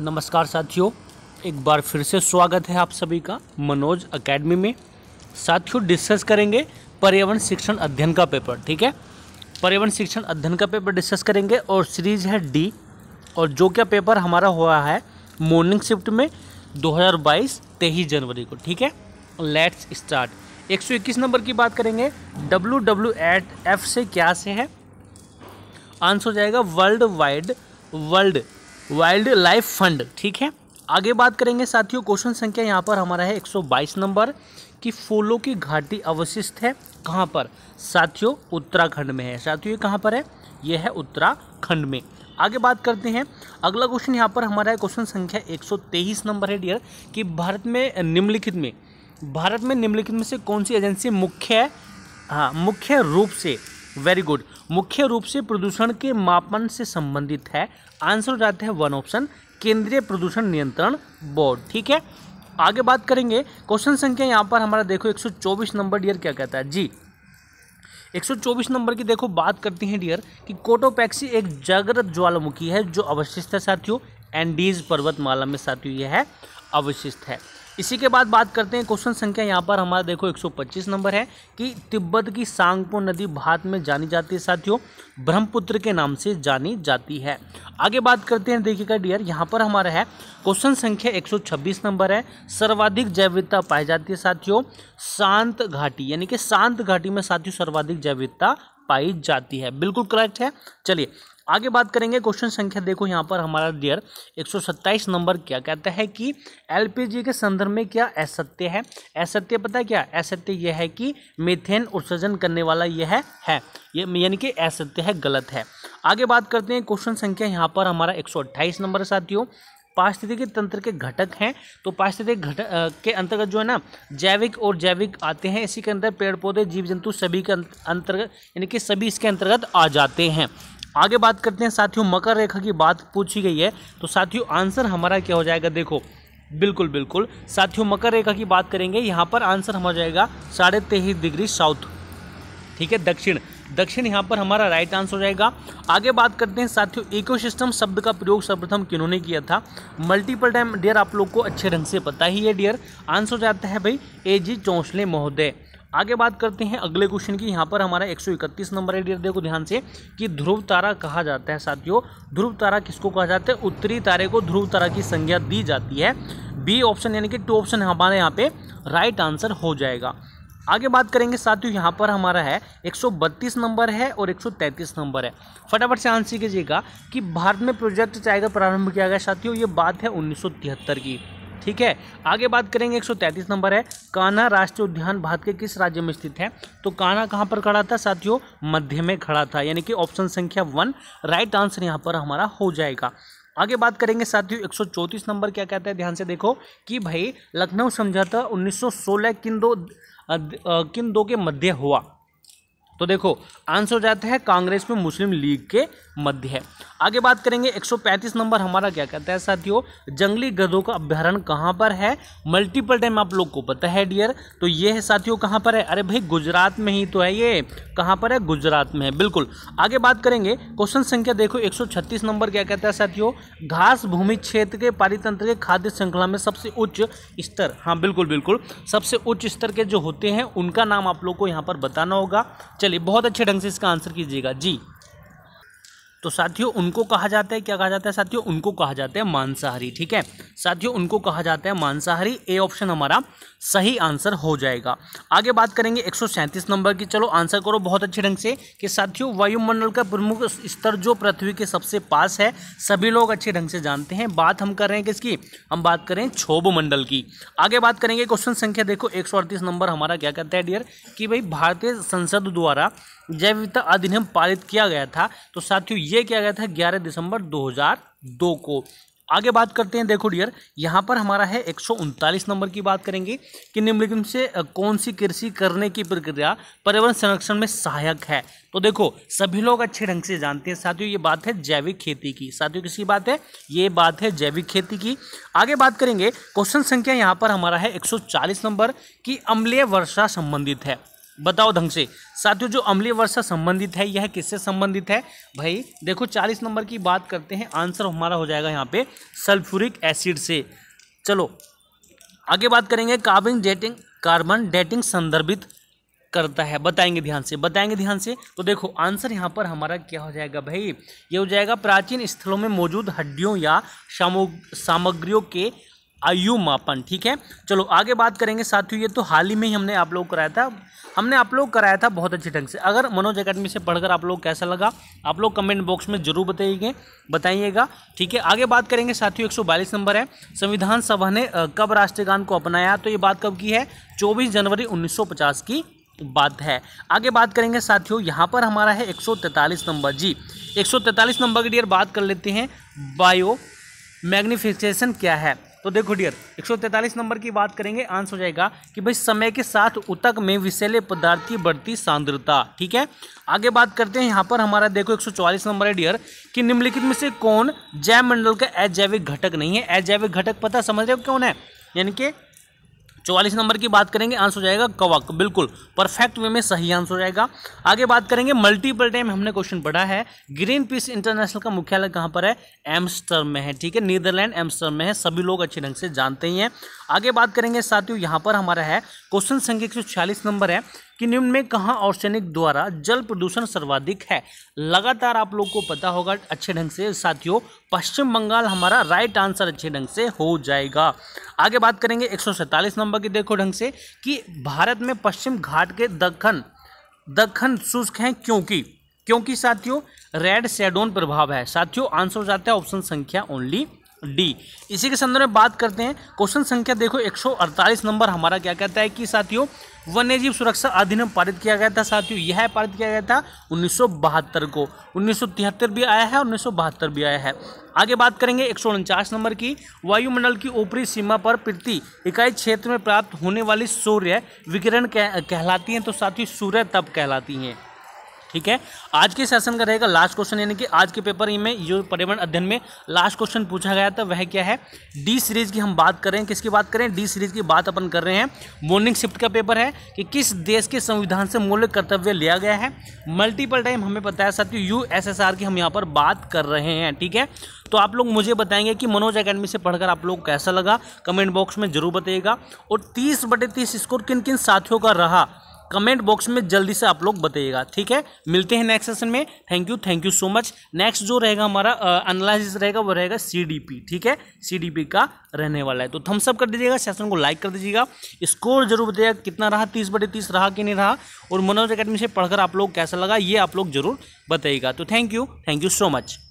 नमस्कार साथियों एक बार फिर से स्वागत है आप सभी का मनोज एकेडमी में साथियों डिस्कस करेंगे पर्यावरण शिक्षण अध्ययन का पेपर ठीक है पर्यावरण शिक्षण अध्ययन का पेपर डिस्कस करेंगे और सीरीज है डी और जो क्या पेपर हमारा हुआ है मॉर्निंग शिफ्ट में 2022 हज़ार जनवरी को ठीक है लेट्स स्टार्ट 121 नंबर की बात करेंगे डब्ल्यू डब्ल्यू एट एफ से क्या से है आंसर हो जाएगा world wide world wildlife fund ठीक है आगे बात करेंगे साथियों क्वेश्चन संख्या यहाँ पर हमारा है 122 नंबर कि फूलों की घाटी अवशिष्ट है कहाँ पर साथियों उत्तराखंड में है साथियों ये कहाँ पर है यह है उत्तराखंड में आगे बात करते हैं अगला क्वेश्चन यहाँ पर हमारा है क्वेश्चन संख्या 123 नंबर है डियर कि भारत में निम्नलिखित में भारत में निम्नलिखित में से कौन सी एजेंसी मुख्य है हाँ मुख्य रूप से वेरी गुड मुख्य रूप से प्रदूषण के मापन से संबंधित है आंसर हो जाता है वन ऑप्शन केंद्रीय प्रदूषण नियंत्रण बोर्ड ठीक है आगे बात करेंगे क्वेश्चन संख्या यहाँ पर हमारा देखो 124 नंबर डियर क्या कहता है जी 124 नंबर की देखो बात करती हैं डियर कि कोटोपैक्सी एक जागृत ज्वालामुखी है जो अवशिष्ट है साथियों एंडीज पर्वतमाला में साथियों यह है अवशिष्ट है इसी के बाद बात करते हैं क्वेश्चन संख्या यहाँ पर हमारा देखो 125 नंबर है कि तिब्बत की सांगपो नदी भारत में जानी जाती है साथियों ब्रह्मपुत्र के नाम से जानी जाती है आगे बात करते हैं देखिएगा डियर यहाँ पर हमारा है क्वेश्चन संख्या 126 नंबर है सर्वाधिक जैविकता पाई जाती है साथियों शांत घाटी यानी कि शांत घाटी में साथियों सर्वाधिक जैविकता पाई जाती है बिल्कुल करेक्ट है चलिए आगे बात करेंगे क्वेश्चन संख्या देखो यहाँ पर हमारा डियर 127 नंबर क्या कहता है कि एलपीजी के संदर्भ में क्या असत्य है असत्य पता है क्या असत्य यह है कि मिथेन उत्सर्जन करने वाला यह है, है। यानी कि असत्य है गलत है आगे बात करते हैं क्वेश्चन संख्या यहाँ पर हमारा एक नंबर साथियों पारिस्थितिक तंत्र के घटक हैं तो पारिस्थितिक घटक के अंतर्गत जो है ना जैविक और जैविक आते हैं इसी के अंदर पेड़ पौधे जीव जंतु सभी के अंतर्गत यानी कि सभी इसके अंतर्गत आ जाते हैं आगे बात करते हैं साथियों मकर रेखा की बात पूछी गई है तो साथियों आंसर हमारा क्या हो जाएगा देखो बिल्कुल बिल्कुल साथियों मकर रेखा की बात करेंगे यहाँ पर आंसर हमारा जाएगा साढ़े तेईस डिग्री साउथ ठीक है दक्षिण दक्षिण यहाँ पर हमारा राइट आंसर हो जाएगा आगे बात करते हैं साथियों इकोसिस्टम शब्द का प्रयोग सर्वप्रथम किन्होंने किया था मल्टीपल टाइम डियर आप लोग को अच्छे ढंग से पता ही है डियर आंसर हो जाता है भाई ए जी चौंसले महोदय आगे बात करते हैं अगले क्वेश्चन की यहाँ पर हमारा 131 नंबर है डियर देखो ध्यान से कि ध्रुव तारा कहा जाता है साथियों ध्रुव तारा किसको कहा जाता है उत्तरी तारे को ध्रुव तारा की संज्ञा दी जाती है बी ऑप्शन यानी कि टू ऑप्शन हमारे यहाँ पे राइट आंसर हो जाएगा आगे बात करेंगे साथियों यहाँ पर हमारा है 132 नंबर है और 133 नंबर है फटाफट से आंसर कीजिएगा कि भारत में प्रोजेक्ट चाहेगा तो प्रारंभ किया गया साथियों ये बात है उन्नीस की ठीक है आगे बात करेंगे 133 नंबर है कान्हा राष्ट्रीय उद्यान भारत के किस राज्य में स्थित है तो कान्हा कहाँ पर खड़ा था साथियों मध्य में खड़ा था यानी कि ऑप्शन संख्या वन राइट आंसर यहाँ पर हमारा हो जाएगा आगे बात करेंगे साथियों एक नंबर क्या कहता है ध्यान से देखो कि भाई लखनऊ समझौता 1916 किन दो किन दो के मध्य हुआ तो देखो आंसर हो जाता है कांग्रेस में मुस्लिम लीग के मध्य है आगे बात करेंगे 135 नंबर हमारा क्या कहता है साथियों जंगली गधों का अभ्यारण कहाँ पर है मल्टीपल टाइम आप लोग को पता है डियर तो ये है साथियों कहाँ पर है अरे भाई गुजरात में ही तो है ये कहाँ पर है गुजरात में है बिल्कुल आगे बात करेंगे क्वेश्चन संख्या देखो एक नंबर क्या कहता है साथियों घास भूमि क्षेत्र के पारितंत्र के खाद्य श्रृंखला में सबसे उच्च स्तर हाँ बिल्कुल बिल्कुल सबसे उच्च स्तर के जो होते हैं उनका नाम आप लोग को यहाँ पर बताना होगा चलिए बहुत अच्छे ढंग से इसका आंसर कीजिएगा जी तो साथियों उनको कहा जाता है क्या कहा जाता है साथियों उनको कहा जाता है मांसाहारी ठीक है साथियों उनको कहा जाता है मांसाहारी ए ऑप्शन हमारा सही आंसर हो जाएगा आगे बात करेंगे 137 नंबर की चलो आंसर करो बहुत अच्छे ढंग से कि साथियों वायुमंडल का प्रमुख स्तर जो पृथ्वी के सबसे पास है सभी लोग अच्छे ढंग से जानते हैं बात हम कर रहे हैं किसकी हम बात करें क्षोभ मंडल की आगे बात करेंगे क्वेश्चन संख्या देखो एक नंबर हमारा क्या कहता है डियर कि भाई भारतीय संसद द्वारा जैव विविधता अधिनियम पारित किया गया था तो साथियों ये किया गया था 11 दिसंबर 2002 को आगे बात करते हैं देखो डियर यहाँ पर हमारा है एक नंबर की बात करेंगे कि निम्नलिखित से कौन सी कृषि करने की प्रक्रिया पर्यावरण संरक्षण में सहायक है तो देखो सभी लोग अच्छे ढंग से जानते हैं साथियों ये बात है जैविक खेती की साथियों किसी बात है ये बात है जैविक खेती की आगे बात करेंगे क्वेश्चन संख्या यहाँ पर हमारा है एक नंबर की अम्लीय वर्षा संबंधित है बताओ ढंग से साथियों जो अमली वर्षा संबंधित है यह किससे संबंधित है भाई देखो चालीस नंबर की बात करते हैं आंसर हमारा हो जाएगा यहाँ पे सल्फ्यूरिक एसिड से चलो आगे बात करेंगे कार्बन डेटिंग कार्बन डेटिंग संदर्भित करता है बताएंगे ध्यान से बताएंगे ध्यान से तो देखो आंसर यहाँ पर हमारा क्या हो जाएगा भाई ये हो जाएगा प्राचीन स्थलों में मौजूद हड्डियों या सामग्रियों के आयु मापन ठीक है चलो आगे बात करेंगे साथियों ये तो हाल ही में ही हमने आप लोग कराया था हमने आप लोग कराया था बहुत अच्छे ढंग से अगर मनोज अकेडमी से पढ़कर आप लोग कैसा लगा आप लोग कमेंट बॉक्स में जरूर बताइए बताइएगा ठीक है आगे बात करेंगे साथियों एक नंबर है संविधान सभा ने कब राष्ट्रगान को अपनाया तो ये बात कब की है चौबीस जनवरी उन्नीस की बात है आगे बात करेंगे साथियों यहाँ पर हमारा है एक नंबर जी एक नंबर की डेयर बात कर लेते हैं बायो मैग्निफिकेशन क्या है तो देखो डियर एक नंबर की बात करेंगे आंसर हो जाएगा कि भाई समय के साथ उतक में विषैले पदार्थ की बढ़ती सांद्रता ठीक है आगे बात करते हैं यहाँ पर हमारा देखो 144 नंबर है डियर कि निम्नलिखित में से कौन जैव मंडल का अजैविक घटक नहीं है अजैविक घटक पता समझ रहे हो कौन है यानी कि चौवालीस नंबर की बात करेंगे आंसर हो जाएगा कवक बिल्कुल परफेक्ट वे में सही आंसर हो जाएगा आगे बात करेंगे मल्टीपल टाइम हमने क्वेश्चन पढ़ा है ग्रीन पीस इंटरनेशनल का मुख्यालय कहाँ पर है एम्स्टर में है ठीक है नीदरलैंड एम्स्टर में है सभी लोग अच्छे ढंग से जानते ही हैं आगे बात करेंगे साथियों यहाँ पर हमारा है क्वेश्चन संख्या एक नंबर है कि निम्न में कहाँ और द्वारा जल प्रदूषण सर्वाधिक है लगातार आप लोग को पता होगा अच्छे ढंग से साथियों पश्चिम बंगाल हमारा राइट आंसर अच्छे ढंग से हो जाएगा आगे बात करेंगे एक नंबर की देखो ढंग से कि भारत में पश्चिम घाट के दखन दखन शुष्क हैं क्योंकि क्योंकि साथियों रेड सेडोन प्रभाव है साथियों आंसर हो जाता है ऑप्शन संख्या ओनली डी इसी के संदर्भ में बात करते हैं क्वेश्चन संख्या देखो 148 नंबर हमारा क्या कहता है कि साथियों वन्यजीव सुरक्षा अधिनियम पारित किया गया था साथियों यह पारित किया गया था उन्नीस को उन्नीस भी आया है उन्नीस भी आया है आगे बात करेंगे एक नंबर की वायुमंडल की ऊपरी सीमा पर प्रति इकाई क्षेत्र में प्राप्त होने वाली सूर्य विकिरण कह, कहलाती हैं तो साथ ही सूर्य तप कहलाती हैं ठीक है आज के सेशन का रहेगा लास्ट क्वेश्चन यानी कि आज के पेपर में जो पर्यावरण अध्ययन में लास्ट क्वेश्चन पूछा गया था वह क्या है डी सीरीज की हम बात कर रहे हैं किसकी बात करें डी सीरीज की बात अपन कर रहे हैं मॉर्निंग शिफ्ट का पेपर है कि किस देश के संविधान से मूल्य कर्तव्य लिया गया है मल्टीपल टाइम हमें बताया साथियों यू की हम यहाँ पर बात कर रहे हैं ठीक है तो आप लोग मुझे बताएंगे कि मनोज अकेडमी से पढ़कर आप लोग कैसा लगा कमेंट बॉक्स में जरूर बताइएगा और तीस बटे तीस स्कोर किन किन साथियों का रहा कमेंट बॉक्स में जल्दी से आप लोग बताइएगा ठीक है मिलते हैं नेक्स्ट सेशन में thank you thank you so much next जो रहेगा हमारा एनालिसिस रहेगा वो रहेगा सीडीपी ठीक है सीडीपी का रहने वाला है तो थम्सअप कर दीजिएगा सेशन को लाइक कर दीजिएगा स्कोर जरूर बताइएगा कितना रहा तीस बटे तीस रहा कि नहीं रहा और मनोज अकेडमी से पढ़कर आप लोग कैसा लगा ये आप लोग जरूर बताइएगा तो thank you thank you so much